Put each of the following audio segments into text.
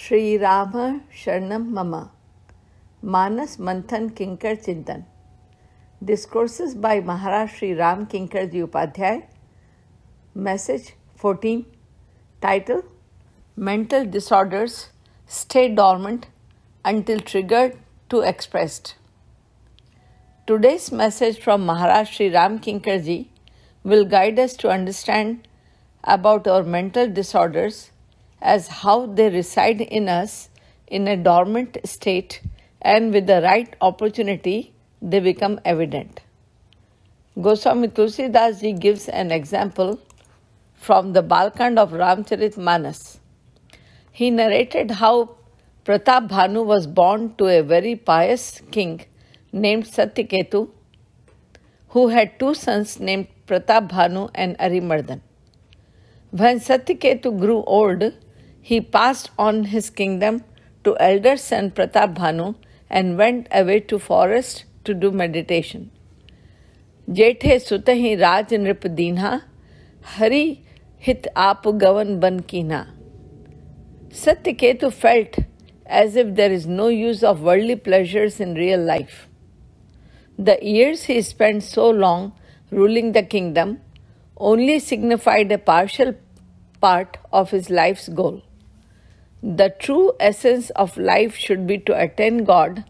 श्री राम शरणम mama Manas Manthan Kinkar Chintan discourses by Maharaj Shri Ram Kinkar ji Upadhyay message 14 title mental disorders stay dormant until triggered to expressed today's message from maharaj sri ram Kinkarji will guide us to understand about our mental disorders as how they reside in us in a dormant state and with the right opportunity they become evident. Goswami Tulsidas ji gives an example from the Balkand of Ramcharit Manas. He narrated how Pratap Bhanu was born to a very pious king named Satyaketu, who had two sons named Pratap Bhanu and Arimardhan. When Satyaketu grew old, he passed on his kingdom to elder son Pratap Bhanu and went away to forest to do meditation. जेठे sutahi raj नृप hari hit apu gavan गवन Satyaketu felt as if there is no use of worldly pleasures in real life. The years he spent so long ruling the kingdom only signified a partial part of his life's goal. The true essence of life should be to attain God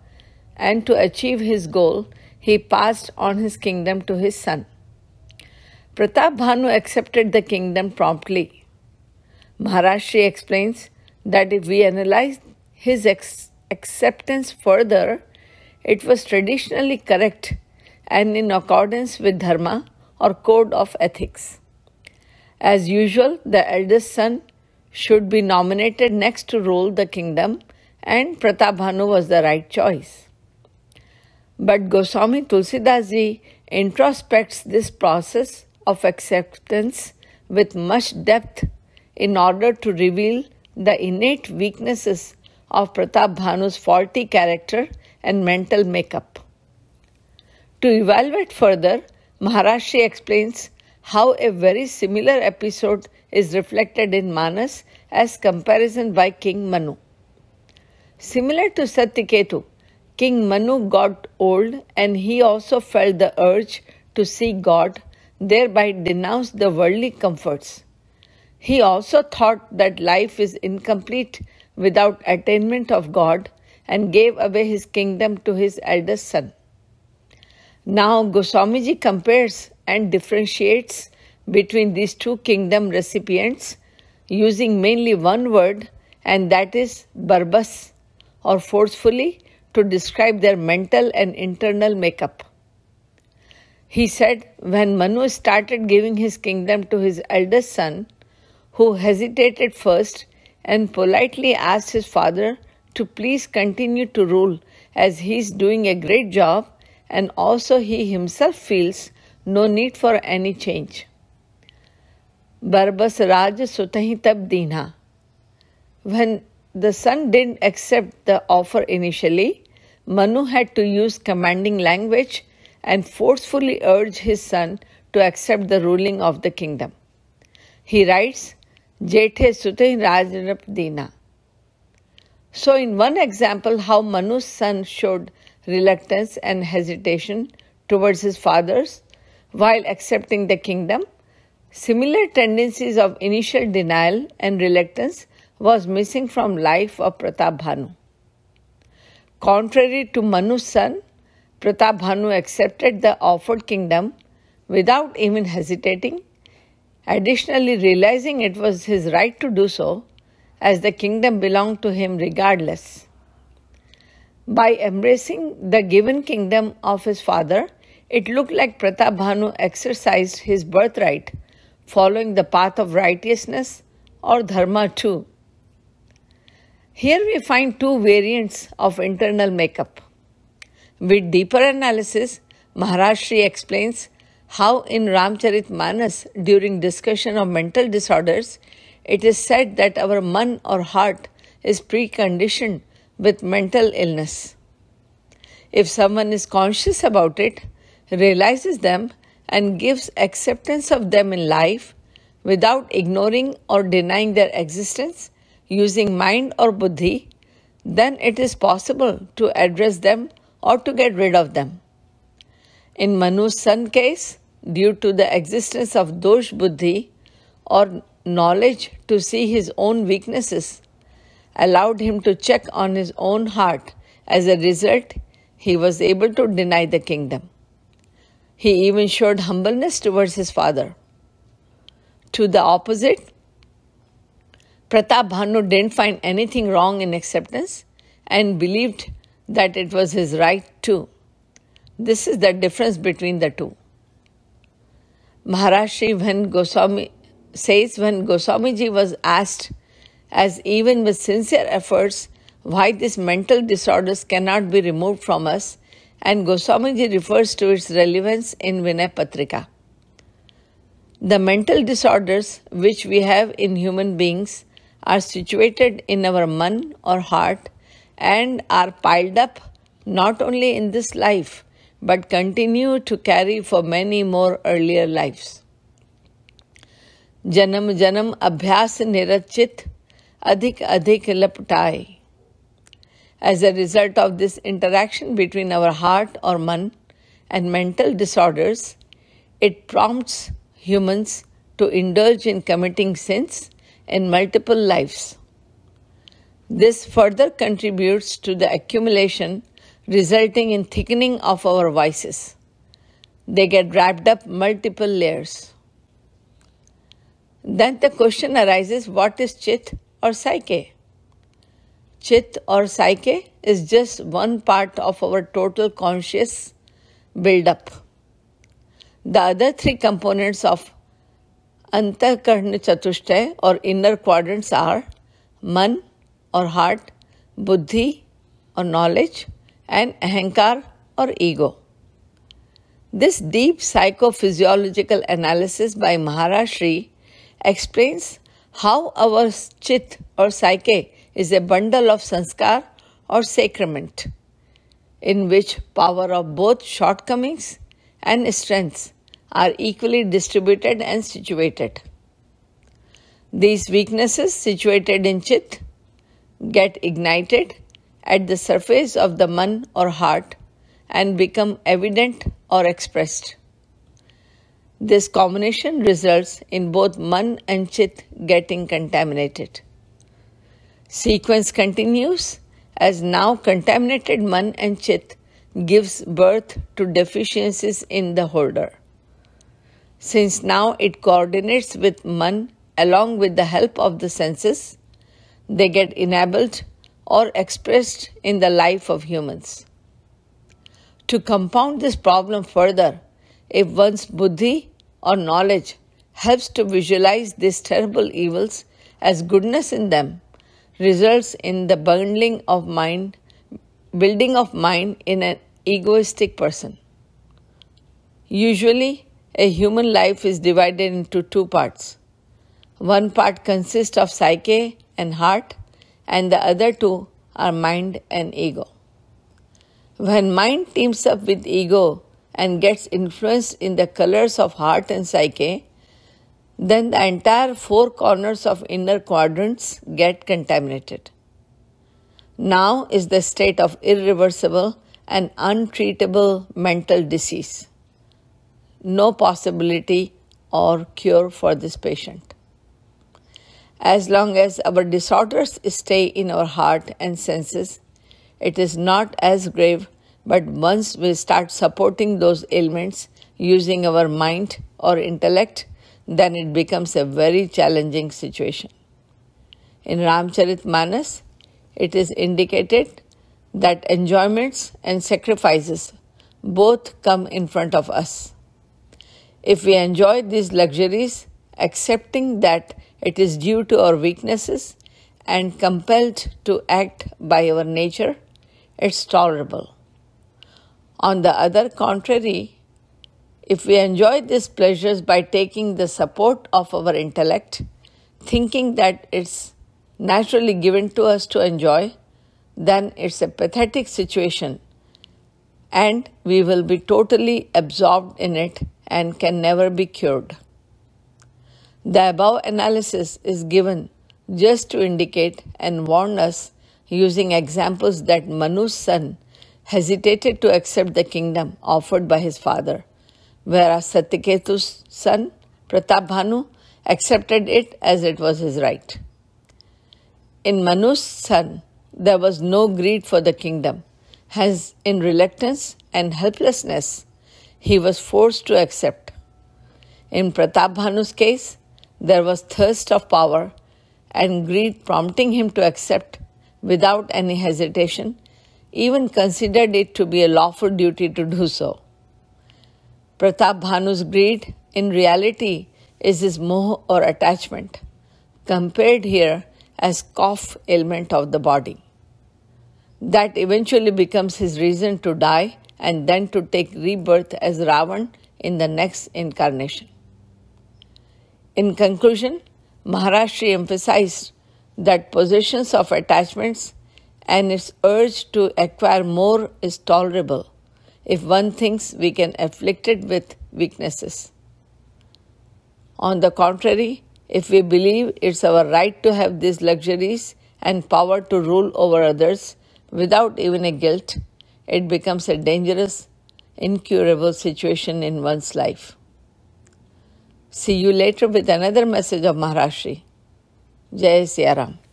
and to achieve his goal, he passed on his kingdom to his son. Pratap Bhanu accepted the kingdom promptly. Maharashri explains that if we analyze his acceptance further, it was traditionally correct and in accordance with dharma or code of ethics. As usual, the eldest son should be nominated next to rule the kingdom, and Pratapbhanu was the right choice. But Goswami Tulsidasji introspects this process of acceptance with much depth in order to reveal the innate weaknesses of Pratapbhanu's faulty character and mental makeup. To evaluate further, Maharashi explains how a very similar episode is reflected in Manas as comparison by King Manu. Similar to Satyaketu, King Manu got old and he also felt the urge to see God, thereby denounced the worldly comforts. He also thought that life is incomplete without attainment of God and gave away his kingdom to his eldest son. Now Goswamiji compares and differentiates between these two kingdom recipients using mainly one word, and that is barbas, or forcefully to describe their mental and internal makeup. He said when Manu started giving his kingdom to his eldest son, who hesitated first and politely asked his father to please continue to rule as he is doing a great job and also he himself feels no need for any change. Barbas Raj Sutahi Tab Dina. When the son didn't accept the offer initially, Manu had to use commanding language and forcefully urge his son to accept the ruling of the kingdom. He writes, Jethe Sutahi Rajnap Dina. So, in one example, how Manu's son showed reluctance and hesitation towards his father's while accepting the kingdom, similar tendencies of initial denial and reluctance was missing from life of bhanu Contrary to Manu's son, bhanu accepted the offered kingdom without even hesitating, additionally realizing it was his right to do so, as the kingdom belonged to him regardless. By embracing the given kingdom of his father, it looked like Pratap Bhanu exercised his birthright, following the path of righteousness or dharma too. Here we find two variants of internal makeup. With deeper analysis, Maharashri explains how in Ramcharit Manas, during discussion of mental disorders, it is said that our man or heart is preconditioned with mental illness. If someone is conscious about it, realizes them, and gives acceptance of them in life without ignoring or denying their existence using mind or buddhi, then it is possible to address them or to get rid of them. In Manu's son case, due to the existence of dosh buddhi or knowledge to see his own weaknesses, allowed him to check on his own heart. As a result, he was able to deny the kingdom. He even showed humbleness towards his father. To the opposite, Pratap Bhanu didn't find anything wrong in acceptance and believed that it was his right too. This is the difference between the two. Maharashtra when Goswami says when Goswamiji was asked, as even with sincere efforts, why these mental disorders cannot be removed from us, and Goswamiji refers to its relevance in Vinay Patrika. The mental disorders which we have in human beings are situated in our man or heart and are piled up not only in this life but continue to carry for many more earlier lives. Janam Janam abhyas nirachit, adik adik laptai. As a result of this interaction between our heart or man and mental disorders, it prompts humans to indulge in committing sins in multiple lives. This further contributes to the accumulation resulting in thickening of our vices. They get wrapped up multiple layers. Then the question arises what is chit or psyche? Chit or psyche is just one part of our total conscious build up. The other three components of Antakarna Chatushtay or inner quadrants are Man or heart, Buddhi or knowledge, and Ahankar or ego. This deep psychophysiological analysis by Maharshi explains how our chit or psyche is a bundle of sanskar or sacrament, in which power of both shortcomings and strengths are equally distributed and situated. These weaknesses situated in chit get ignited at the surface of the man or heart and become evident or expressed. This combination results in both man and chit getting contaminated. Sequence continues as now contaminated man and chit gives birth to deficiencies in the holder. Since now it coordinates with man along with the help of the senses, they get enabled or expressed in the life of humans. To compound this problem further, if one's buddhi or knowledge helps to visualize these terrible evils as goodness in them, results in the bundling of mind, building of mind in an egoistic person. Usually, a human life is divided into two parts. One part consists of psyche and heart, and the other two are mind and ego. When mind teams up with ego and gets influenced in the colors of heart and psyche, then the entire four corners of inner quadrants get contaminated. Now is the state of irreversible and untreatable mental disease. No possibility or cure for this patient. As long as our disorders stay in our heart and senses, it is not as grave, but once we start supporting those ailments using our mind or intellect, then it becomes a very challenging situation. In Ramcharitmanas, it is indicated that enjoyments and sacrifices both come in front of us. If we enjoy these luxuries, accepting that it is due to our weaknesses and compelled to act by our nature, it's tolerable. On the other contrary, if we enjoy these pleasures by taking the support of our intellect, thinking that it's naturally given to us to enjoy, then it's a pathetic situation and we will be totally absorbed in it and can never be cured. The above analysis is given just to indicate and warn us using examples that Manu's son hesitated to accept the kingdom offered by his father whereas Satyaketu's son, Pratapbhanu, accepted it as it was his right. In Manu's son, there was no greed for the kingdom, hence, in reluctance and helplessness, he was forced to accept. In Pratapbhanu's case, there was thirst of power and greed prompting him to accept without any hesitation, even considered it to be a lawful duty to do so. Pratap Bhanu's greed, in reality, is his moh or attachment, compared here as cough ailment of the body. That eventually becomes his reason to die and then to take rebirth as Ravan in the next incarnation. In conclusion, Maharashtra emphasized that possessions of attachments and its urge to acquire more is tolerable if one thinks we can afflict it with weaknesses. On the contrary, if we believe it's our right to have these luxuries and power to rule over others without even a guilt, it becomes a dangerous, incurable situation in one's life. See you later with another message of Maharishi. Jai Siyaram.